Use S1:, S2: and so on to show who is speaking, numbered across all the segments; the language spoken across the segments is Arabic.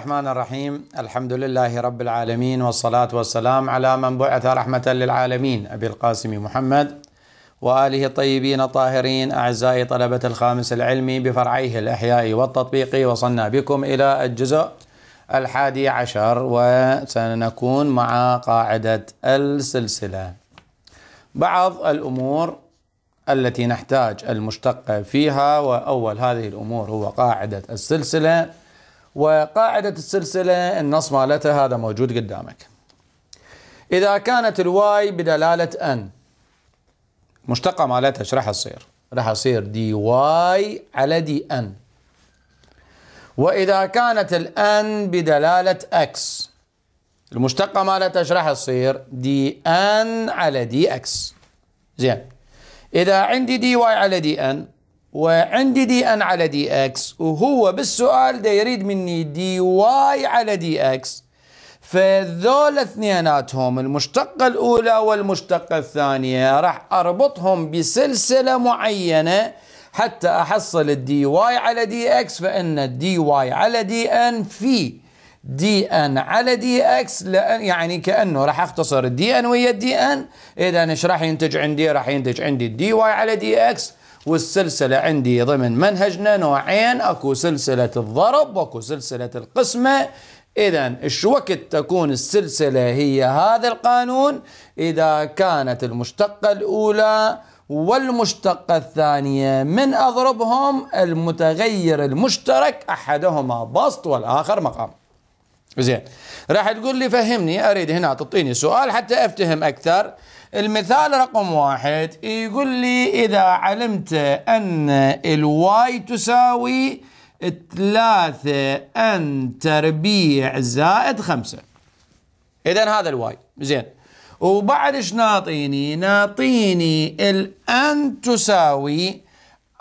S1: الرحمن الرحيم الحمد لله رب العالمين والصلاة والسلام على من بعث رحمة للعالمين أبي القاسم محمد وآله الطيبين الطاهرين أعزائي طلبة الخامس العلمي بفرعيه الأحياء والتطبيق وصلنا بكم إلى الجزء الحادي عشر وسنكون مع قاعدة السلسلة بعض الأمور التي نحتاج المشتقة فيها وأول هذه الأمور هو قاعدة السلسلة وقاعدة السلسلة النص مالتها هذا موجود قدامك إذا كانت الواي بدلالة أن مشتقة مالتها ايش راح تصير؟ راح تصير دي واي على دي أن وإذا كانت الأن بدلالة أكس المشتقة مالتها ايش راح تصير؟ دي أن على دي أكس زين إذا عندي دي واي على دي أن وعندي دي ان على دي اكس وهو بالسؤال ده يريد مني دي واي على دي اكس فذول اثنيناتهم المشتقة الأولى والمشتقة الثانية راح أربطهم بسلسلة معينة حتى أحصل الدي واي على دي اكس فإن الدي واي على دي ان في دي ان على دي اكس لأن يعني كأنه راح أختصر الدي ان ويا الدي ان إذا إيش راح ينتج عندي؟ راح ينتج عندي الدي واي على دي اكس والسلسلة عندي ضمن منهجنا نوعين أكو سلسلة الضرب وأكو سلسلة القسمة إذا وقت تكون السلسلة هي هذا القانون إذا كانت المشتقة الأولى والمشتقة الثانية من أضربهم المتغير المشترك أحدهما بسط والآخر مقام زين راح تقول لي فهمني أريد هنا تعطيني سؤال حتى أفتهم أكثر المثال رقم واحد يقول لي إذا علمت أن الواي تساوي ثلاثة أن تربيع زائد خمسة إذا هذا الواي زين وبعد ايش ناطيني ناطيني الان تساوي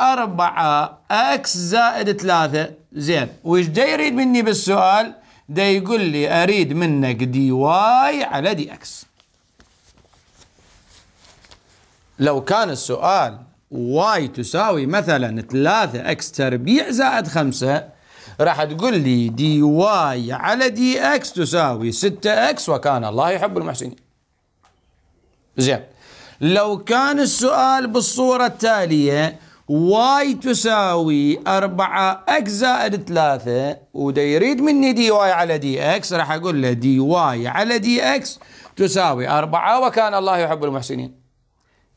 S1: أربعة اكس زائد ثلاثة زين وش دا يريد مني بالسؤال دا يقول لي اريد منك دي واي على دي اكس لو كان السؤال واي تساوي مثلا 3 اكس تربيع زائد 5 راح تقول لي دي واي على دي اكس تساوي 6 اكس وكان الله يحب المحسنين. زين لو كان السؤال بالصورة التالية واي تساوي 4 اكس زائد 3 وده يريد مني دي واي على دي اكس راح اقول له دي واي على دي اكس تساوي 4 وكان الله يحب المحسنين.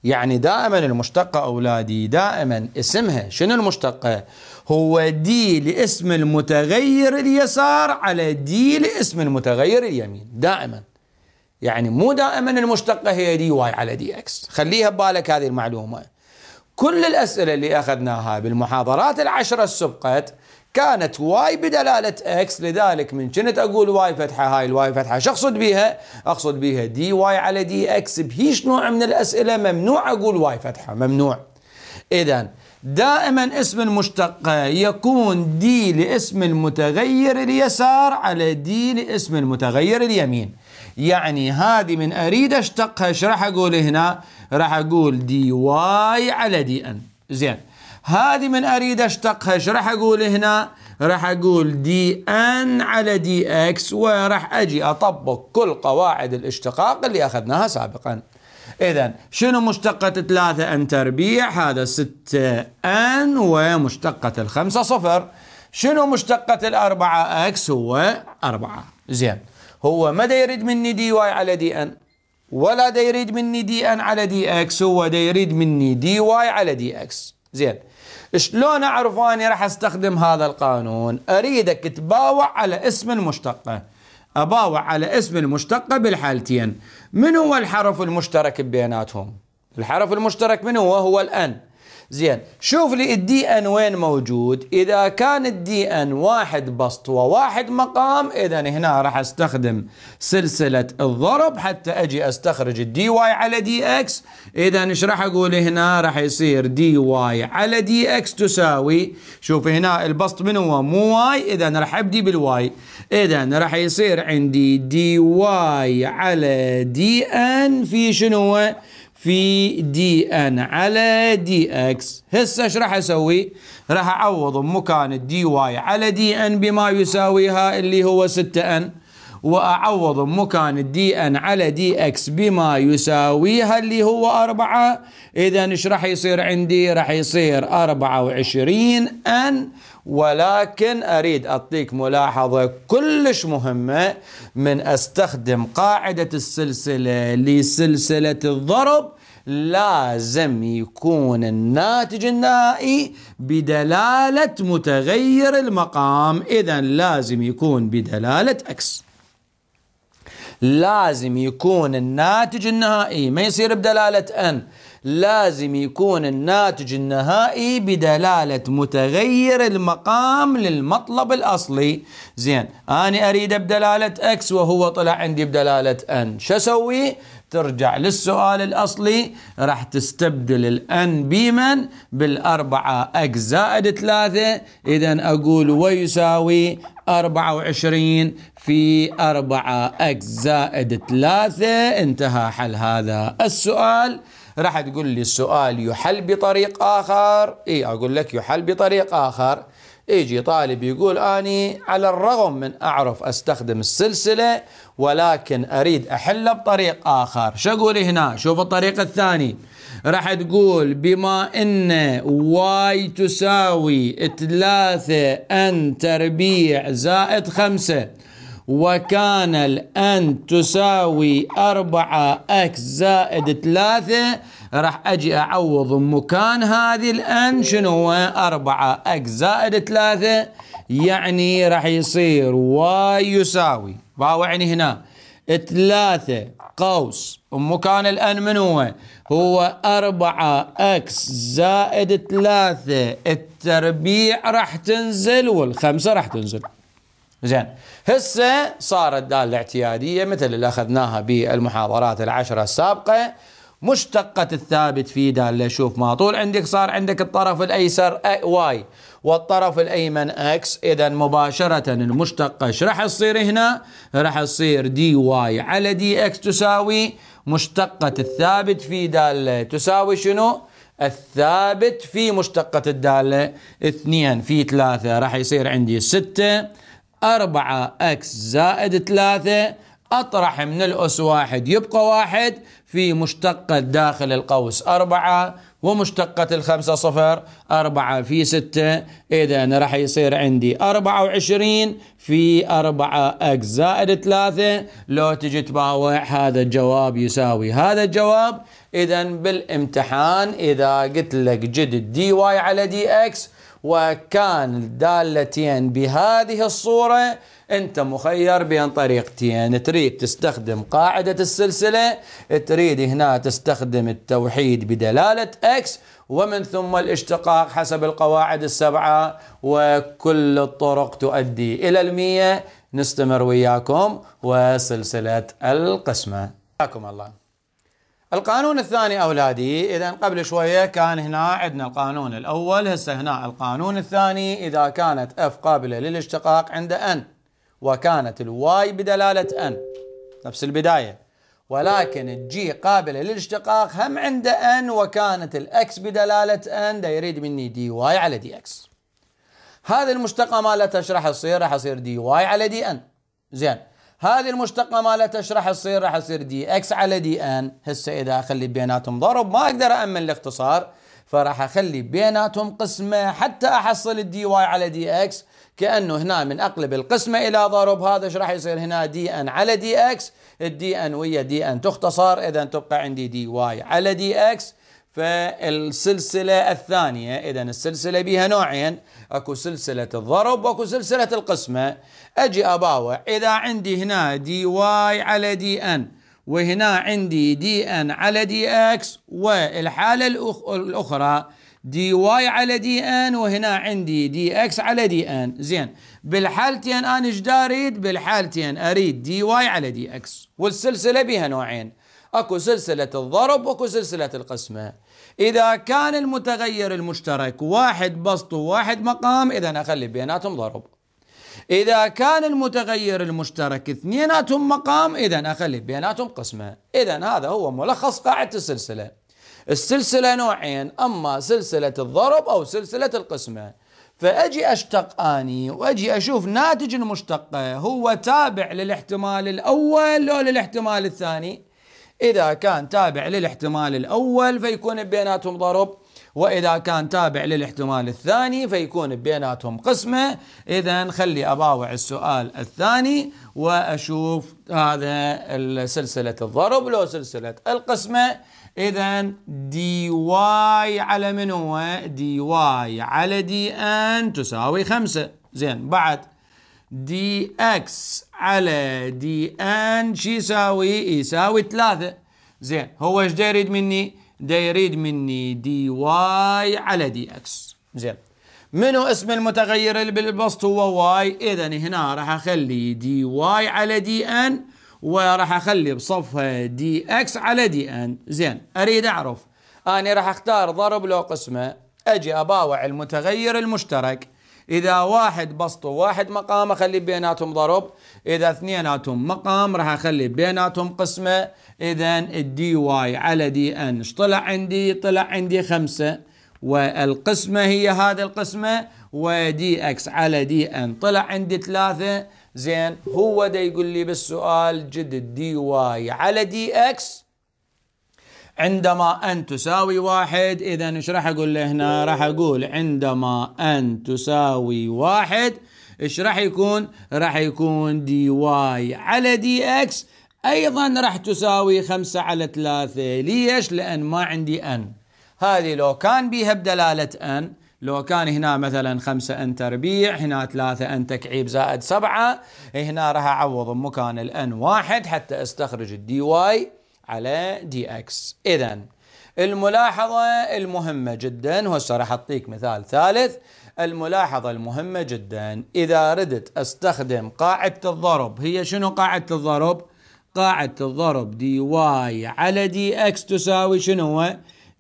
S1: يعني دائما المشتقة أولادي دائما اسمها شنو المشتقة هو دي لاسم المتغير اليسار على دي لاسم المتغير اليمين دائما يعني مو دائما المشتقة هي دي واي على دي اكس خليها ببالك هذه المعلومة كل الأسئلة اللي أخذناها بالمحاضرات العشرة السبقت كانت واي بدلالة اكس لذلك من كنت اقول واي فتحة هاي الواي فتحة شو اقصد بيها اقصد بيها دي واي على دي اكس بهيش نوع من الاسئلة ممنوع اقول واي فتحة ممنوع اذا دائما اسم المشتقة يكون دي لاسم المتغير اليسار على دي لاسم المتغير اليمين يعني هذه من اريد اشتقها ايش راح اقول هنا راح اقول دي واي على دي ان زين هذه من اريد اشتقها ايش راح اقول هنا راح اقول دي ان على دي اكس وراح اجي اطبق كل قواعد الاشتقاق اللي اخذناها سابقا اذا شنو مشتقة ثلاثة ان تربيع هذا ستة ان ومشتقة الخمسة صفر شنو مشتقة الاربعة اكس هو اربعة زين هو ما دا يريد مني دي واي على دي ان ولا دا يريد مني دي ان على دي اكس هو دا يريد مني دي واي على دي اكس زين شلون اعرف اني راح استخدم هذا القانون اريدك تباوع على اسم المشتقه اباوع على اسم المشتقه بالحالتين من هو الحرف المشترك بيناتهم الحرف المشترك من هو هو الان زين شوف لي الدي ان وين موجود اذا كان الدي ان واحد بسط وواحد مقام اذا هنا راح استخدم سلسله الضرب حتى اجي استخرج الدي واي على دي اكس اذا ايش راح اقول هنا راح يصير دي واي على دي اكس تساوي شوف هنا البسط من هو مو واي اذا راح ابدي بالواي اذا راح يصير عندي دي واي على دي ان في شنو هو في دي ان على دي اكس هسه ايش راح اسوي راح اعوض مكان الدي واي على دي ان بما يساويها اللي هو 6 ان وأعوض مكان الدي ان على دي اكس بما يساويها اللي هو 4 إذا ايش راح يصير عندي؟ راح يصير 24 ان ولكن أريد أعطيك ملاحظة كلش مهمة من أستخدم قاعدة السلسلة لسلسلة الضرب لازم يكون الناتج النهائي بدلالة متغير المقام إذا لازم يكون بدلالة أكس لازم يكون الناتج النهائي ما يصير بدلالة أن لازم يكون الناتج النهائي بدلالة متغير المقام للمطلب الأصلي زين أنا أريده بدلالة أكس وهو طلع عندي بدلالة أن شو أسوي؟ ترجع للسؤال الأصلي راح تستبدل الأن بمن بالأربعة أكس زائد ثلاثة إذا أقول ويساوي 24 في 4 اكس زائد 3 انتهى حل هذا السؤال راح تقول لي السؤال يحل بطريق اخر اي اقول لك يحل بطريق اخر يجي طالب يقول أني على الرغم من أعرف أستخدم السلسلة ولكن أريد أحلها بطريق آخر شو أقول هنا شوف الطريق الثاني راح تقول بما أن واي تساوي 3 أن تربيع زائد 5 وكان الان تساوي 4 اكس زائد 3 راح اجي اعوض مكان هذه الان شنو هو 4 اكس زائد 3 يعني راح يصير واي يساوي باوعني هنا 3 قوس مكان الان من هو هو 4 اكس زائد 3 التربيع راح تنزل والخمسه راح تنزل زين هسه صارت دالة اعتيادية مثل اللي أخذناها بالمحاضرات العشرة السابقة مشتقة الثابت في دالة شوف ما طول عندك صار عندك الطرف الأيسر واي والطرف الأيمن اكس إذا مباشرة المشتقة ايش راح تصير هنا؟ راح تصير دي واي على دي اكس تساوي مشتقة الثابت في دالة تساوي شنو؟ الثابت في مشتقة الدالة 2 في 3 راح يصير عندي 6 أربعة اكس زائد ثلاثة اطرح من الاس واحد يبقى واحد في مشتقة داخل القوس أربعة ومشتقة الخمسة صفر أربعة في ستة إذا راح يصير عندي أربعة وعشرين في أربعة أكس زائد ثلاثة لو تجي تباوع هذا الجواب يساوي هذا الجواب إذا بالامتحان إذا قلت لك جد دي واي على دي إكس وكان دالتين بهذه الصورة أنت مخير بين طريقتين تريد تستخدم قاعدة السلسلة تريد هنا تستخدم التوحيد بدلالة X ومن ثم الاشتقاق حسب القواعد السبعة وكل الطرق تؤدي إلى المية نستمر وياكم وسلسلة القسمة حياكم الله القانون الثاني أولادي إذا قبل شوية كان هنا عندنا القانون الأول هسه هنا القانون الثاني إذا كانت F قابلة للاشتقاق عند N وكانت الواي بدلالة N نفس البداية ولكن الجي قابلة للاشتقاق هم عند N وكانت الأكس بدلالة N دا يريد مني دي واي على دي أكس هذه المشتقة مالتها لا راح تصير؟ راح يصير دي واي على دي ان زين هذه المشتقة مالتها ايش راح تصير؟ راح تصير دي اكس على دي ان، هسه اذا اخلي بيناتهم ضرب ما اقدر امن الاختصار فراح اخلي بيناتهم قسمة حتى احصل الدي واي على دي اكس كانه هنا من اقلب القسمة الى ضرب هذا ايش راح يصير هنا دي ان على دي اكس الدي ان ويا دي ان تختصر اذا تبقى عندي دي واي على دي اكس فالسلسلة الثانية إذا السلسلة بها نوعين أكو سلسلة الضرب وأكو سلسلة القسمة أجي أباوع إذا عندي هنا دي واي على دي أن وهنا عندي دي أن على دي أكس والحالة الأخرى دي واي على دي ان وهنا عندي دي اكس على دي ان زين بالحالتين انا ايش اريد بالحالتين اريد دي واي على دي اكس والسلسله بها نوعين أكو سلسلة الضرب وأكو سلسلة القسمة إذا كان المتغير المشترك واحد بسط وواحد مقام إذا أخلي بيناتهم ضرب إذا كان المتغير المشترك اثنيناتهم مقام إذا أخلي بيناتهم قسمة إذا هذا هو ملخص قاعدة السلسلة السلسلة نوعين أما سلسلة الضرب أو سلسلة القسمة فأجي أشتق أني وأجي أشوف ناتج المشتقة هو تابع للاحتمال الأول لو للاحتمال الثاني إذا كان تابع للاحتمال الأول فيكون بيناتهم ضرب وإذا كان تابع للاحتمال الثاني فيكون بيناتهم قسمة إذا خلي أباوع السؤال الثاني وأشوف هذا سلسلة الضرب لو سلسلة القسمة إذا دي واي على من هو؟ دي واي على دي ان تساوي خمسة زين بعد دي اكس على دي ان شو يساوي يساوي ثلاثة زين هو ايش دا يريد مني دا يريد مني دي واي على دي اكس زين منو اسم المتغير اللي بالبسط هو واي اذا هنا راح اخلي دي واي على دي ان وراح اخلي بصفها دي اكس على دي ان زين اريد اعرف انا راح اختار ضرب لو قسمه اجي اباوع المتغير المشترك اذا واحد بسطه واحد مقام اخلي بيناتهم ضرب اذا اثنيناتهم مقام راح اخلي بيناتهم قسمه اذا الدي واي على دي ان طلع عندي طلع عندي خمسه والقسمه هي هذه القسمه ودي اكس على دي ان طلع عندي ثلاثه زين هو ده يقول لي بالسؤال جد الدي واي على دي اكس عندما أن تساوي واحد إذا إيش راح أقول له هنا راح أقول عندما أن تساوي واحد إيش راح يكون راح يكون دي واي على دي إكس أيضا راح تساوي خمسة على ثلاثة ليش لأن ما عندي أن هذه لو كان بها بدلالة أن لو كان هنا مثلا خمسة أن تربيع هنا ثلاثة أن تكعيب زائد سبعة هنا راح أعوض مكان الأن واحد حتى أستخرج الدي واي على دي اكس اذا الملاحظة المهمة جدا وهسه راح اعطيك مثال ثالث الملاحظة المهمة جدا إذا ردت أستخدم قاعدة الضرب هي شنو قاعدة الضرب؟ قاعدة الضرب دي واي على دي اكس تساوي شنو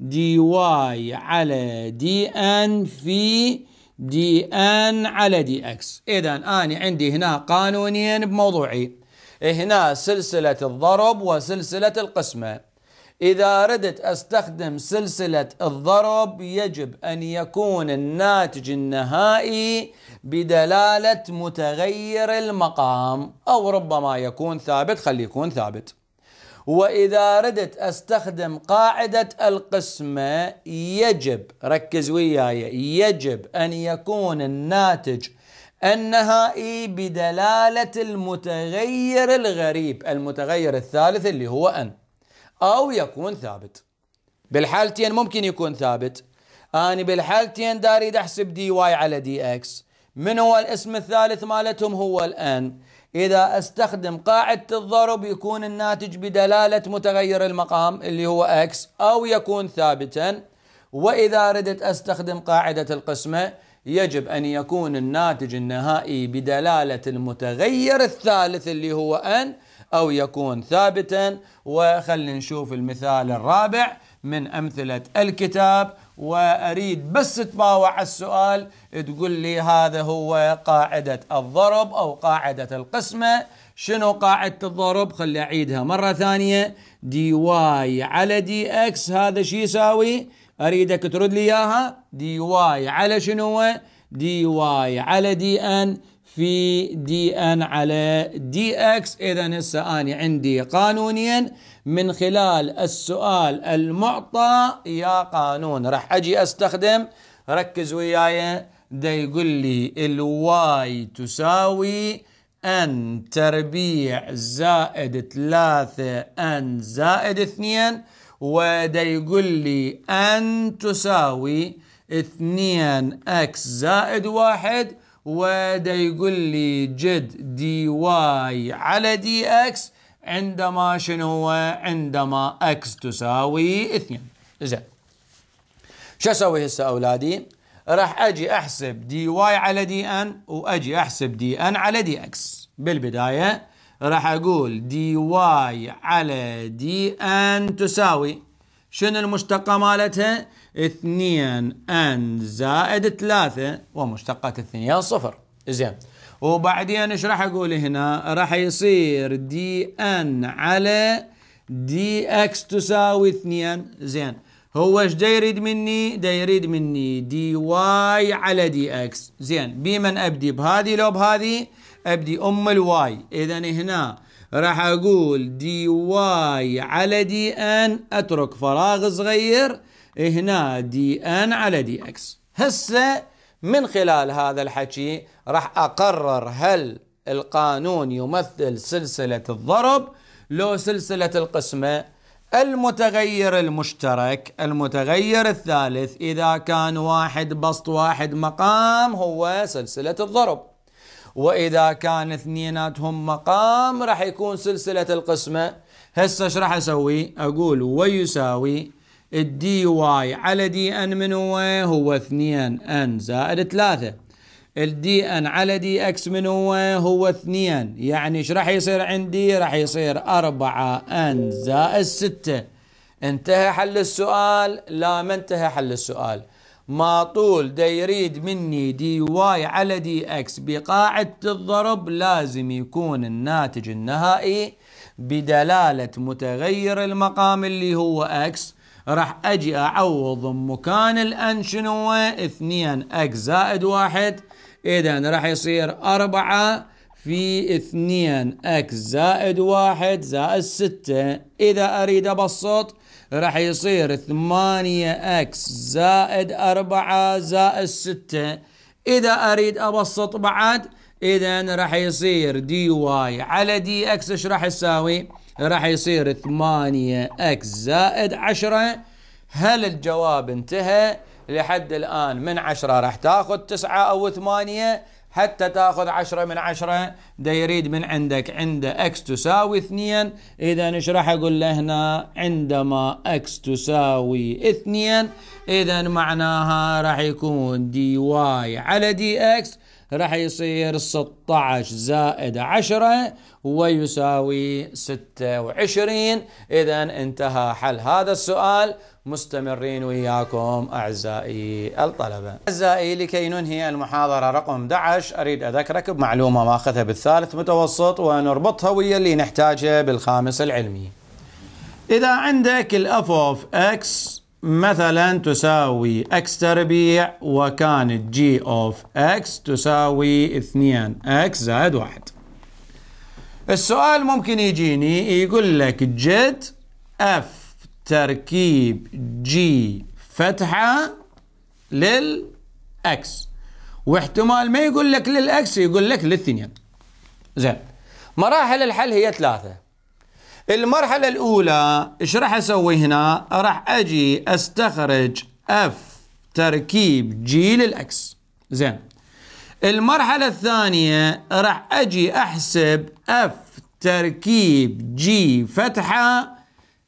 S1: دي واي على دي ان في دي ان على دي اكس إذا أنا عندي هنا قانونين بموضوعي إيه هنا سلسلة الضرب وسلسلة القسمة إذا ردت أستخدم سلسلة الضرب يجب أن يكون الناتج النهائي بدلالة متغير المقام أو ربما يكون ثابت خلي يكون ثابت وإذا ردت أستخدم قاعدة القسمة يجب ركز وياي يجب أن يكون الناتج أنها إي بدلالة المتغير الغريب المتغير الثالث اللي هو أن أو يكون ثابت بالحالتين ممكن يكون ثابت أنا بالحالتين داري أحسب دي واي على دي إكس من هو الاسم الثالث مالتهم هو الآن إذا استخدم قاعدة الضرب يكون الناتج بدلالة متغير المقام اللي هو إكس أو يكون ثابتا وإذا ردت أستخدم قاعدة القسمة يجب أن يكون الناتج النهائي بدلالة المتغير الثالث اللي هو أن أو يكون ثابتا وخلينا نشوف المثال الرابع من أمثلة الكتاب وأريد بس تباوع السؤال تقول لي هذا هو قاعدة الضرب أو قاعدة القسمة شنو قاعدة الضرب خلي أعيدها مرة ثانية دي واي على دي اكس هذا شو يساوي اريدك ترد لي اياها دي واي على شنو دي واي على دي ان في دي ان على دي اكس اذا هسه انا عندي قانونيا من خلال السؤال المعطى يا قانون راح اجي استخدم ركز وياي دا يقول لي الواي تساوي ان تربيع زائد ثلاثة ان زائد اثنين وده يقول لي أن تساوي 2x زائد واحد وده يقول لي جد دي واي على دي اكس عندما شنو هو عندما اكس تساوي 2 زين شو اسوي هسه اولادي راح اجي احسب دي واي على دي ان واجي احسب دي ان على دي اكس بالبدايه راح اقول دي واي على دي ان تساوي شنو المشتقة مالتها؟ 2 ان زائد 3 ومشتقة الثنيان صفر زين وبعدين ايش راح اقول هنا؟ راح يصير دي ان على دي اكس تساوي 2 زين هو ايش دا يريد مني؟ دا يريد مني دي واي على دي اكس زين بمن ابدي بهذه لو بهذه؟ ابدي ام الواي اذا هنا راح اقول دي واي على دي ان اترك فراغ صغير هنا دي ان على دي اكس هسه من خلال هذا الحكي راح اقرر هل القانون يمثل سلسلة الضرب لو سلسلة القسمة المتغير المشترك المتغير الثالث إذا كان واحد بسط واحد مقام هو سلسلة الضرب واذا كان اثنيناتهم مقام راح يكون سلسله القسمه هسه ايش راح اسوي اقول ويساوي الدي واي على دي ان من هو هو 2 ان زائد 3 الدي ان على دي اكس من هو هو 2 يعني ايش راح يصير عندي راح يصير 4 ان زائد 6 انتهى حل السؤال لا ما انتهى حل السؤال ما طول دا يريد مني دي واي على دي اكس بقاعدة الضرب لازم يكون الناتج النهائي بدلالة متغير المقام اللي هو اكس راح اجي اعوض مكان الان شنو 2 اكس زائد 1 اذا راح يصير 4 في 2 اكس زائد 1 زائد 6 اذا اريد ابسط راح يصير 8 اكس زائد 4 زائد 6 اذا اريد ابسط بعد اذا راح يصير دي واي على دي اكس ايش راح يساوي؟ راح يصير 8 اكس زائد 10 هل الجواب انتهى؟ لحد الان من 10 راح تاخذ 9 او 8 حتى تاخذ عشرة من عشرة ده يريد من عندك عنده x تساوي اثنين اذا ايش راح اقول له هنا عندما x تساوي اثنين اذا معناها راح يكون dy على dx راح يصير 16 زائد 10 ويساوي 26 إذا انتهى حل هذا السؤال مستمرين وياكم أعزائي الطلبة أعزائي لكي ننهي المحاضرة رقم 11 أريد أذكرك بمعلومة ماخذها بالثالث متوسط ونربطها ويا اللي نحتاجه بالخامس العلمي إذا عندك الأف أوف إكس مثلا تساوي x تربيع وكانت g of x تساوي 2x زائد 1 السؤال ممكن يجيني يقول لك جد f تركيب g فتحة للأكس واحتمال ما يقول لك للأكس يقول لك للثنين زين مراحل الحل هي ثلاثة المرحلة الأولى إيش راح أسوي هنا؟ راح أجي أستخرج F تركيب G للأكس زين المرحلة الثانية راح أجي أحسب F تركيب G فتحة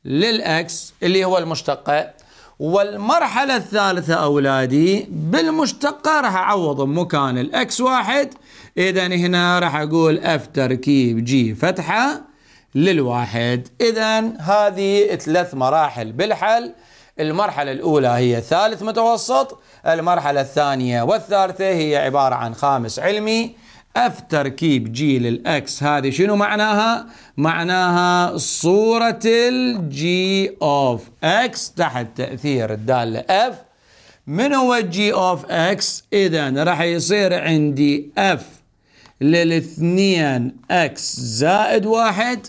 S1: للأكس اللي هو المشتقة والمرحلة الثالثة أولادي بالمشتقة راح أعوض بمكان الأكس واحد إذا هنا راح أقول F تركيب G فتحة للواحد إذا هذه ثلاث مراحل بالحل المرحلة الأولى هي ثالث متوسط المرحلة الثانية والثالثة هي عبارة عن خامس علمي اف تركيب جي للاكس هذه شنو معناها؟ معناها صورة الجي اوف اكس تحت تأثير الدالة اف من هو الجي اوف اكس؟ اذا راح يصير عندي اف للاثنين اكس زائد واحد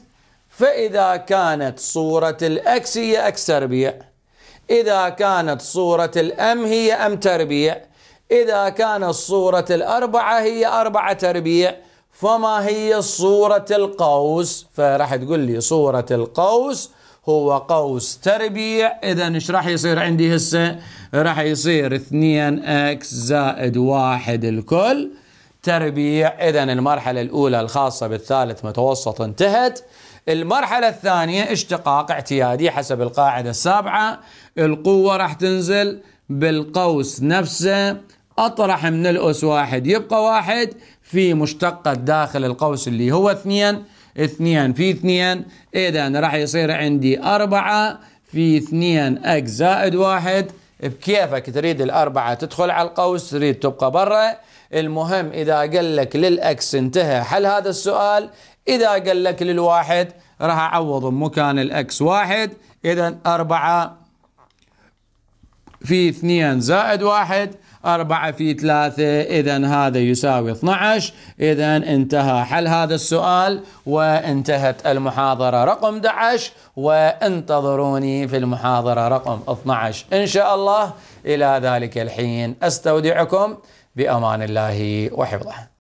S1: فإذا كانت صورة الأكس هي أكس تربيع إذا كانت صورة الأم هي أم تربيع إذا كانت صورة الأربعة هي أربعة تربيع فما هي صورة القوس فراح تقول لي صورة القوس هو قوس تربيع اذا ايش راح يصير عندي هسه راح يصير 2 اكس زائد واحد الكل تربيع اذا المرحلة الاولى الخاصة بالثالث متوسط انتهت المرحلة الثانية اشتقاق اعتيادي حسب القاعدة السابعة القوة راح تنزل بالقوس نفسه أطرح من الأس واحد يبقى واحد في مشتقة داخل القوس اللي هو اثنين اثنين في اثنين إذا راح يصير عندي أربعة في اثنين أك زائد واحد بكيفك تريد الأربعة تدخل على القوس تريد تبقى برا المهم إذا قال لك للأكس انتهى حل هذا السؤال إذا قال لك للواحد راح أعوض مكان الأكس واحد إذا أربعة في اثنين زائد واحد أربعة في ثلاثة إذا هذا يساوي 12 إذا انتهى حل هذا السؤال وانتهت المحاضرة رقم 11 وانتظروني في المحاضرة رقم 12 إن شاء الله إلى ذلك الحين أستودعكم بأمان الله وحفظه